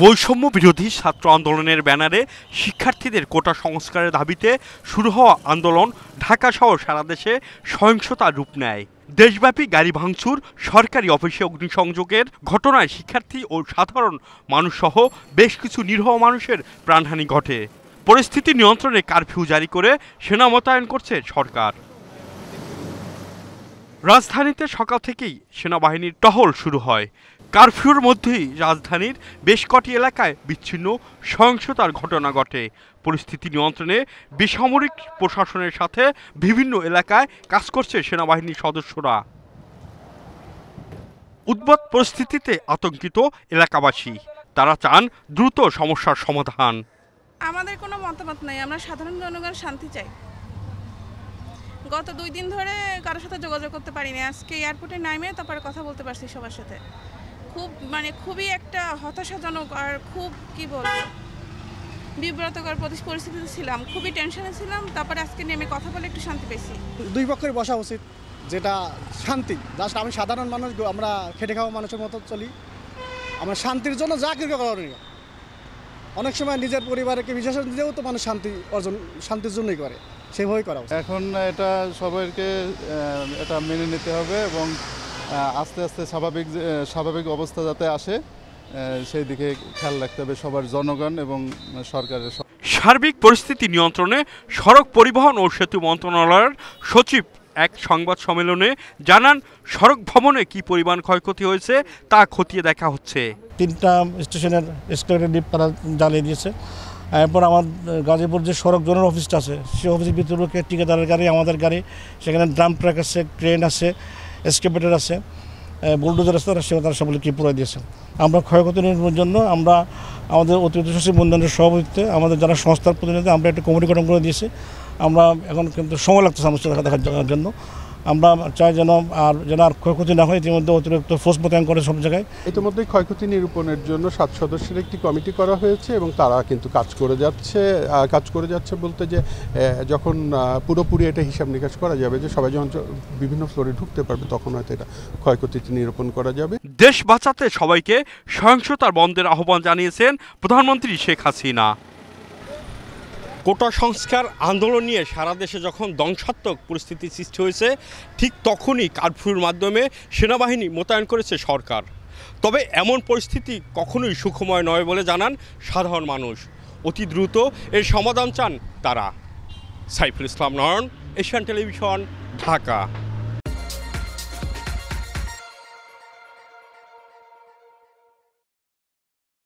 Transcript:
বৈষম্য বিরোধী ছাত্র আন্দোলনের ব্যানারে শিক্ষার্থীদের কোটা সংস্কারের দাবিতে শুরু হওয়া আন্দোলন ঢাকাসহ সারা দেশে সহিংসতার রূপ নেয় দেশব্যাপী গাড়ি ভাঙচুর সরকারি অফিসে অগ্নিসংযোগের ঘটনায় শিক্ষার্থী ও সাধারণ মানুষসহ বেশ কিছু নিরহ মানুষের প্রাণহানি ঘটে পরিস্থিতি নিয়ন্ত্রণে কারফিউ জারি করে সেনা মোতায়েন করছে সরকার রাজধানীতে সকাল থেকেই সেনাবাহিনীর টহল শুরু হয় কারফিউর মধ্যেই রাজধানীর বেশ কটি এলাকায় বিচ্ছিন্ন সহিংসতার ঘটনা ঘটে পরিস্থিতি নিয়ন্ত্রণে বেসামরিক প্রশাসনের সাথে বিভিন্ন এলাকায় কাজ করছে সেনাবাহিনীর সদস্যরা উদ্ভব পরিস্থিতিতে আতঙ্কিত এলাকাবাসী তারা চান দ্রুত সমস্যার সমাধান আমাদের কোনো মতামত নাই আমরা সাধারণ জনগণ শান্তি চাই গত দুই দিন ধরে কারোর সাথে যোগাযোগ করতে পারিনি আজকে এয়ারপোর্টে নামে তারপরে কথা বলতে পারছি সবার সাথে খুব মানে খুবই একটা হতাশাজনক আর খুব কি বল বিব্রতকর পরিস্থিতিতে ছিলাম খুবই টেনশনে ছিলাম তারপরে আজকে নেমে কথা বলে একটু শান্তি পেয়েছি দুই পক্ষের বসা উচিত যেটা শান্তি জাস্ট আমি সাধারণ মানুষ আমরা খেটে খাওয়া মানুষের মতো চলি আমরা শান্তির জন্য যা কিছু করণীয় অনেক সময় নিজের পরিবারকে বিশ্বাস দিয়েও তো মানুষ শান্তি অর্জন শান্তির জন্যই করে সেভাবেই করা এখন এটা সবাইকে এটা মেনে নিতে হবে এবং আস্তে আস্তে স্বাভাবিক স্বাভাবিক অবস্থা যাতে আসে সেই দিকে খেয়াল রাখতে হবে সবার জনগণ এবং সরকারের সার্বিক পরিস্থিতি নিয়ন্ত্রণে সড়ক পরিবহন ও সেতু মন্ত্রণালয়ের সচিব এক সংবাদ সম্মেলনে জানান সড়ক ভবনে কি পরিমাণ ক্ষয়ক্ষতি হয়েছে তা খতিয়ে দেখা হচ্ছে তিনটা স্টেশনের স্কেলেটার ডিপ তারা জ্বালিয়ে দিয়েছে এরপর আমার গাজীপুর যে সড়ক জোনের অফিসটা আছে সেই অফিসের ভিতরে ঠিকাদারের গাড়ি আমাদের গাড়ি সেখানে ড্রাম ট্রাক আছে ট্রেন আছে এসকেপেটার আছে বুলডোজার আছে তারা সেখানে তারা কি পুরো দিয়েছে আমরা ক্ষয়ক্ষতি নির্মূলের জন্য আমরা আমাদের অতিরিক্ত সচিব মন্ডলের সভাপতিত্বে আমাদের যারা সংস্থার প্রতিনিধি আমরা একটা কমিটি গঠন করে দিয়েছি আমরা এখন কিন্তু সময় লাগতো সমস্যা দেখা দেখার জন্য আমরা চাই যেন আর যেন আর ক্ষয়ক্ষতি না হয় ইতিমধ্যে অতিরিক্ত ফোর্স মোতায়েন করে সব জায়গায় ইতিমধ্যে ক্ষয়ক্ষতি নিরূপণের জন্য সাত সদস্যের একটি কমিটি করা হয়েছে এবং তারা কিন্তু কাজ করে যাচ্ছে কাজ করে যাচ্ছে বলতে যে যখন পুরোপুরি এটা হিসাব নিকাশ করা যাবে যে সবাই যখন বিভিন্ন ফ্লোরে ঢুকতে পারবে তখন হয়তো এটা ক্ষয়ক্ষতিটি নিরূপণ করা যাবে দেশ বাঁচাতে সবাইকে সহিংসতার বন্ধের আহ্বান জানিয়েছেন প্রধানমন্ত্রী শেখ হাসিনা কোটা সংস্কার আন্দোলন নিয়ে সারা দেশে যখন ধ্বংসাত্মক পরিস্থিতি সৃষ্টি হয়েছে ঠিক তখনই কারফিউর মাধ্যমে সেনাবাহিনী মোতায়েন করেছে সরকার তবে এমন পরিস্থিতি কখনোই সুখময় নয় বলে জানান সাধারণ মানুষ অতি দ্রুত এর সমাধান চান তারা সাইফুল ইসলাম নয়ন এশিয়ান টেলিভিশন ঢাকা